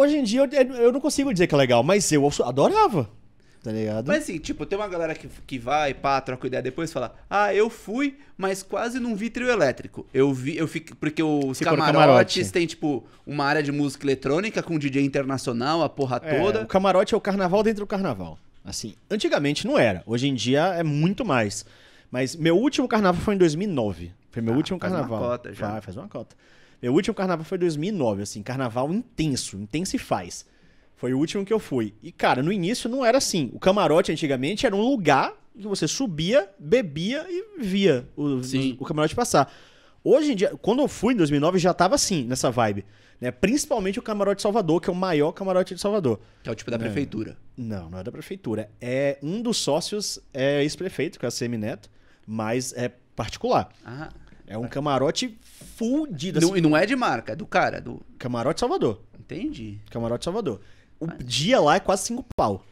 Hoje em dia eu, eu não consigo dizer que é legal, mas eu adorava. Tá ligado? Mas assim, tipo, tem uma galera que, que vai, pá, troca ideia depois fala: Ah, eu fui, mas quase não vi trio elétrico. Eu vi, eu fico. Porque os Ficou camarotes camarote. tem, tipo, uma área de música eletrônica com DJ internacional, a porra é, toda. O camarote é o carnaval dentro do carnaval. Assim, antigamente não era. Hoje em dia é muito mais. Mas meu último carnaval foi em 2009. Foi meu ah, último faz carnaval. Faz uma cota já. faz uma cota. Meu último carnaval foi 2009, assim, carnaval intenso, intenso e faz. Foi o último que eu fui. E, cara, no início não era assim. O camarote antigamente era um lugar que você subia, bebia e via o, o, o camarote passar. Hoje em dia, quando eu fui em 2009, já tava assim, nessa vibe. Né? Principalmente o Camarote Salvador, que é o maior camarote de Salvador. Que é o tipo da é. prefeitura. Não, não é da prefeitura. É um dos sócios, é ex-prefeito, que é a Semi Neto, mas é particular. Ah. É um camarote fudido. Assim. Não, e não é de marca, é do cara. Do... Camarote Salvador. Entendi. Camarote Salvador. O dia lá é quase cinco pau.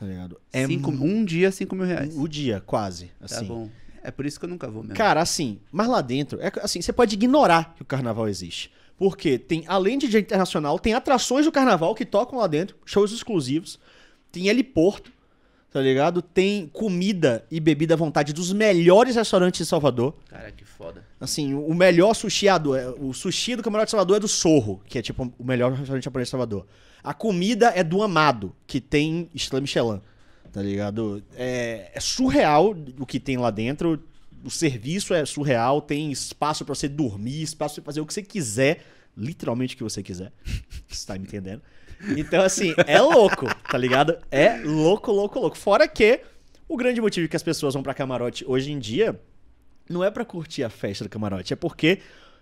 Tá ligado? É cinco, um dia, cinco mil reais. O dia, quase. Tá assim. Tá bom. É por isso que eu nunca vou mesmo. Cara, assim, mas lá dentro, é assim, você pode ignorar que o carnaval existe. Porque tem, além de dia internacional, tem atrações do carnaval que tocam lá dentro, shows exclusivos. Tem heliporto tá ligado? Tem comida e bebida à vontade dos melhores restaurantes de Salvador. Cara, que foda. Assim, o melhor sushi, é, o sushi do Camarote de Salvador é do Sorro, que é tipo o melhor restaurante japonês de Salvador. A comida é do Amado, que tem Estrela Michelin, tá ligado? É, é surreal o que tem lá dentro. O serviço é surreal, tem espaço para você dormir, espaço pra fazer o que você quiser, literalmente o que você quiser. você tá me entendendo? Então, assim, é louco, tá ligado? É louco, louco, louco. Fora que o grande motivo que as pessoas vão pra camarote hoje em dia não é para curtir a festa do camarote, é porque,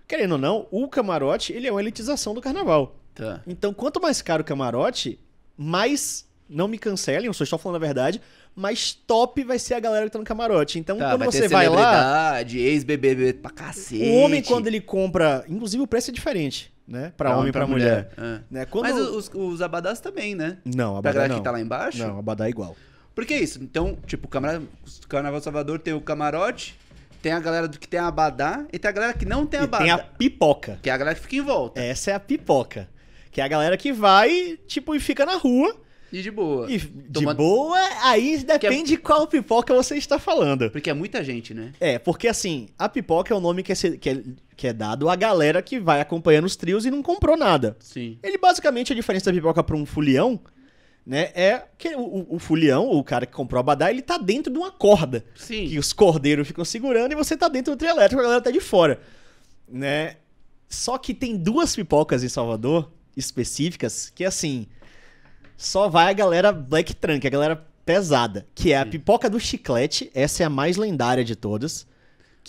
querendo ou não, o camarote ele é uma elitização do carnaval. Tá. Então, quanto mais caro o camarote, mais. Não me cancelem, eu só estou falando a verdade, mas top vai ser a galera que tá no camarote. Então, tá, quando vai você vai lá. ex-BBB pra cacete. O homem, quando ele compra. Inclusive, o preço é diferente né? Para homem e para mulher. mulher. É. Né? Quando... Mas os, os abadás também, né? Não, abadá pra galera não. que tá lá embaixo? Não, abadá é igual. Porque é isso. Então, tipo, o camar... Carnaval Salvador tem o camarote, tem a galera que tem abadá e tem a galera que não tem abadá. E tem a pipoca. Que é a galera que fica em volta. Essa é a pipoca. Que é a galera que vai, tipo, e fica na rua. E de boa. E de boa, aí é depende é... qual pipoca você está falando. Porque é muita gente, né? É, porque assim, a pipoca é o nome que é, que é que é dado à galera que vai acompanhando os trios e não comprou nada. Sim. Ele basicamente a diferença da pipoca para um fulião, né, é que o, o fulião, o cara que comprou a badá, ele tá dentro de uma corda. Sim. Que os cordeiros ficam segurando e você tá dentro do trio elétrico, a galera tá de fora, né? Só que tem duas pipocas em Salvador específicas que assim, só vai a galera black trunk, a galera pesada, que é a pipoca do chiclete, essa é a mais lendária de todas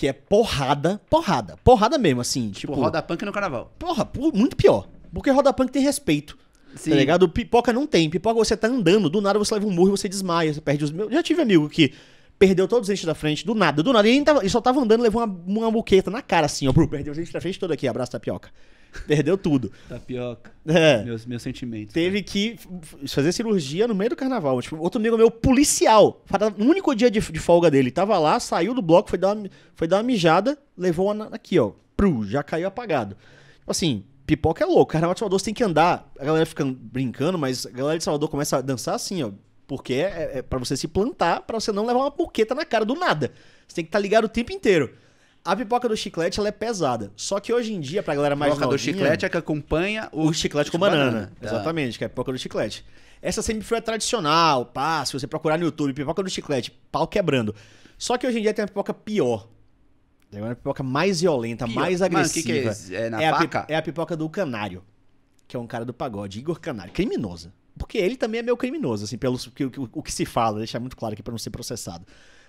que é porrada, porrada, porrada mesmo, assim. Tipo, tipo roda punk no carnaval. Porra, muito pior. Porque roda punk tem respeito. Tá Sim. Tá ligado? Pipoca não tem. Pipoca você tá andando, do nada você leva um murro e você desmaia, você perde os. Eu já tive amigo que perdeu todos os dentes da frente, do nada, do nada. e ele só tava andando, levou uma, uma buqueta na cara, assim, ó. Perdeu os dentes da frente todo aqui, abraço tapioca. Perdeu tudo. Tapioca. É. Meus, meus sentimentos. Teve cara. Né? que fazer cirurgia no meio do carnaval. Tipo, outro amigo meu, policial. No único dia de, de, folga dele, tava lá, saiu do bloco, foi dar uma, foi dar uma mijada, levou uma aqui, ó. Pru, já caiu apagado. Tipo assim, pipoca é louco. Carnaval de Salvador você tem que andar. A galera fica brincando, mas a galera de Salvador começa a dançar assim, ó. Porque é, é para você se plantar, para você não levar uma boqueta na cara do nada. Você tem que estar tá ligado o tempo inteiro. A pipoca do chiclete ela é pesada. Só que hoje em dia, pra galera mais. A pipoca novinha, do chiclete é que acompanha o, o chiclete com banana. banana. Tá. Exatamente, que é a pipoca do chiclete. Essa sempre foi a é tradicional, pá. Se você procurar no YouTube, pipoca do chiclete, pau quebrando. Só que hoje em dia tem a pipoca pior. Tem uma pipoca mais violenta, pior. mais agressiva. que que é, é, é, a é a pipoca do canário, que é um cara do pagode, Igor Canário, criminoso. Porque ele também é meio criminoso, assim, pelo que o, o que se fala, deixar muito claro aqui para não ser processado.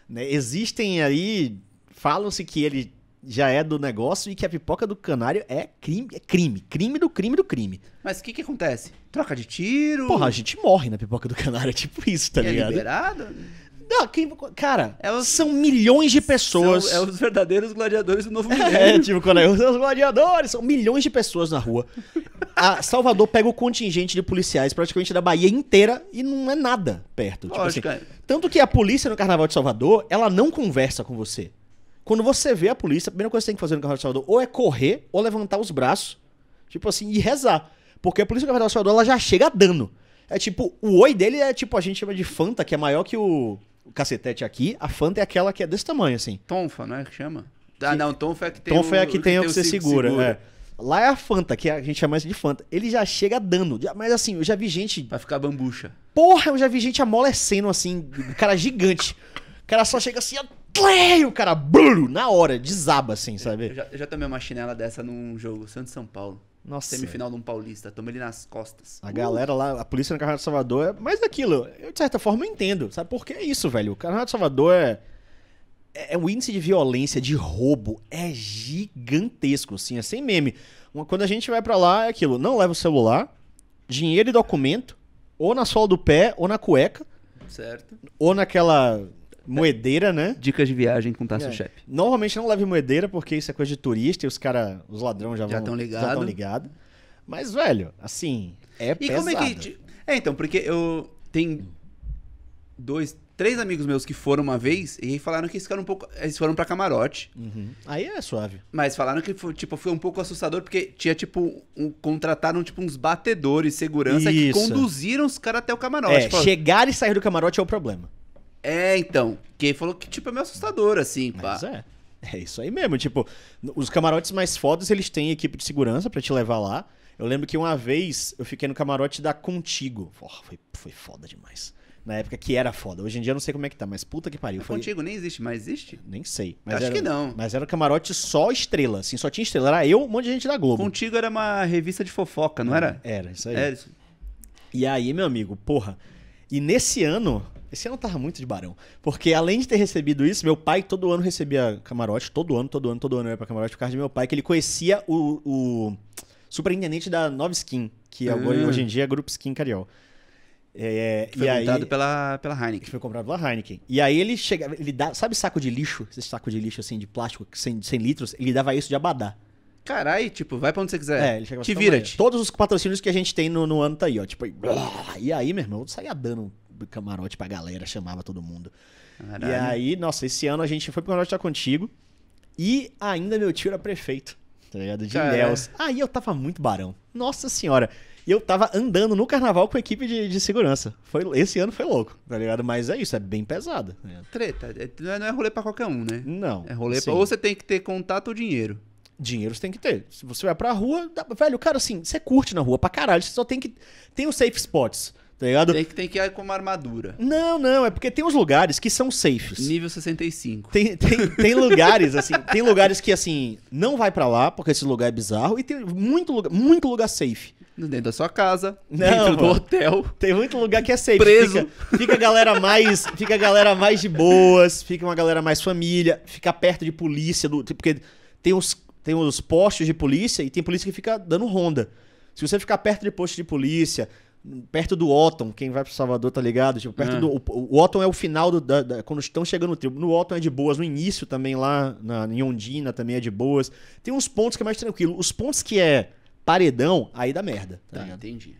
Né? Existem aí falam-se que ele já é do negócio e que a pipoca do canário é crime, é crime, crime do crime do crime. Mas o que que acontece? Troca de tiro? Porra, a gente morre na pipoca do canário, é tipo isso, tá e é ligado? É liberado? Não, quem, cara, é os, são milhões de pessoas. São, é os verdadeiros gladiadores do novo é, milênio. É, tipo, quando é, os gladiadores, são milhões de pessoas na rua. A Salvador pega o contingente de policiais praticamente da Bahia inteira e não é nada perto. Lógico, tipo assim, é. tanto que a polícia no Carnaval de Salvador, ela não conversa com você. Quando você vê a polícia, a primeira coisa que você tem que fazer no Carrossel do Salvador ou é correr ou levantar os braços, tipo assim, e rezar. Porque a polícia do Carrossel do Salvador ela já chega dando. É tipo, o oi dele é tipo, a gente chama de Fanta, que é maior que o, cacetete aqui. A Fanta é aquela que é desse tamanho, assim. Tonfa, não é que chama? Ah, não, Tonfa é que tem Tonfa é o, é a que tem o que, você segura, segura. É. Lá é a Fanta, que a gente chama mais de Fanta. Ele já chega dando. Mas assim, eu já vi gente. Vai ficar bambucha. Porra, eu já vi gente amolecendo assim, cara gigante. O cara só chega assim, Tlei! O cara, brulho, na hora, desaba assim, sabe? Eu já, eu já tomei uma chinela dessa num jogo, Santos São Paulo. Nossa. Semifinal de um paulista, toma ele nas costas. A uh. galera lá, a polícia no Carnaval de Salvador é mais daquilo. Eu, de certa forma, entendo, sabe? por que é isso, velho. O Carnaval de Salvador é, é. É, o índice de violência, de roubo, é gigantesco, assim, é sem meme. Uma, quando a gente vai para lá, é aquilo: não leva o celular, dinheiro e documento, ou na sola do pé, ou na cueca. Certo. Ou naquela Moedeira, né? Dicas de viagem com Tasso é. Normalmente não leve moedeira, porque isso é coisa de turista e os cara os ladrões já, já vão. Tão ligado. Já estão ligados. Mas, velho, assim, é e pesado. como é que. É, então, porque eu. Tem dois, três amigos meus que foram uma vez e falaram que eles ficaram um pouco. Eles foram pra camarote. Uhum. Aí é suave. Mas falaram que foi, tipo, foi um pouco assustador, porque tinha, tipo, um, contrataram, tipo, uns batedores, segurança, Isso. que conduziram os caras até o camarote. É, tipo, chegar e sair do camarote é o problema. É, então. Que falou que, tipo, é meio assustador, assim, pá. Mas é. É isso aí mesmo. Tipo, os camarotes mais fodas, eles têm equipe de segurança para te levar lá. Eu lembro que uma vez eu fiquei no camarote da Contigo. Porra, foi, foi foda demais. Na época que era foda. Hoje em dia eu não sei como é que tá, mas puta que pariu. Foi... Contigo nem existe, mas existe? Nem sei. Mas Acho era, que não. Mas era camarote só estrela, assim, só tinha estrela. Era eu, um monte de gente da Globo. Contigo era uma revista de fofoca, não, era? Era, isso aí. Era isso. E aí, meu amigo, porra, e nesse ano, esse ano tava muito de barão. Porque além de ter recebido isso, meu pai todo ano recebia camarote. Todo ano, todo ano, todo ano eu ia pra camarote por causa de meu pai, que ele conhecia o, o superintendente da Nova Skin, que agora, é ah. hoje em dia é Grupo Skin Carioca. É, foi comprado pela, pela Heineken. Foi comprado pela Heineken. E aí ele chegava, ele dá, sabe saco de lixo? Esse saco de lixo assim, de plástico, sem 100 litros? Ele dava isso de abadá. Carai, tipo, vai pra onde você quiser. É, ele chega Te vira -te. Todos os patrocínios que a gente tem no, no ano tá aí, ó. Tipo, aí, e aí, meu irmão, eu saía dando camarote pra galera, chamava todo mundo. Caralho. E aí, nossa, esse ano a gente foi pro camarote tá contigo. E ainda meu tio era prefeito, tá ligado? De Nels. Aí eu tava muito barão. Nossa senhora. E eu tava andando no carnaval com a equipe de, de, segurança. Foi, esse ano foi louco, tá ligado? Mas é isso, é bem pesado. Tá Treta, é, não é rolê pra qualquer um, né? Não. É rolê pra, ou você tem que ter contato ou dinheiro dinheiro você tem que ter. Se você vai pra rua, dá... velho, cara, assim, você curte na rua pra caralho, você só tem que. Tem os safe spots. Tá ligado? Tem que, tem que ir com uma armadura. Não, não, é porque tem uns lugares que são safes. Nível 65. Tem, tem, tem lugares, assim, tem lugares que, assim, não vai para lá, porque esse lugar é bizarro, e tem muito lugar, muito lugar safe. Dentro da sua casa, não, dentro do hotel. Tem muito lugar que é safe. Preso. Fica, fica a galera mais. Fica a galera mais de boas, fica uma galera mais família, fica perto de polícia, do, porque tem uns, tem os postos de polícia e tem polícia que fica dando ronda. Se você ficar perto de posto de polícia, perto do Otton, quem vai pro Salvador tá ligado? Tipo, perto é. do, o, Otton é o final do, da, da, quando estão chegando no tribo. No Otton é de boas, no início também lá na, em Ondina também é de boas. Tem uns pontos que é mais tranquilo. Os pontos que é paredão, aí dá merda. Tá, tá entendi.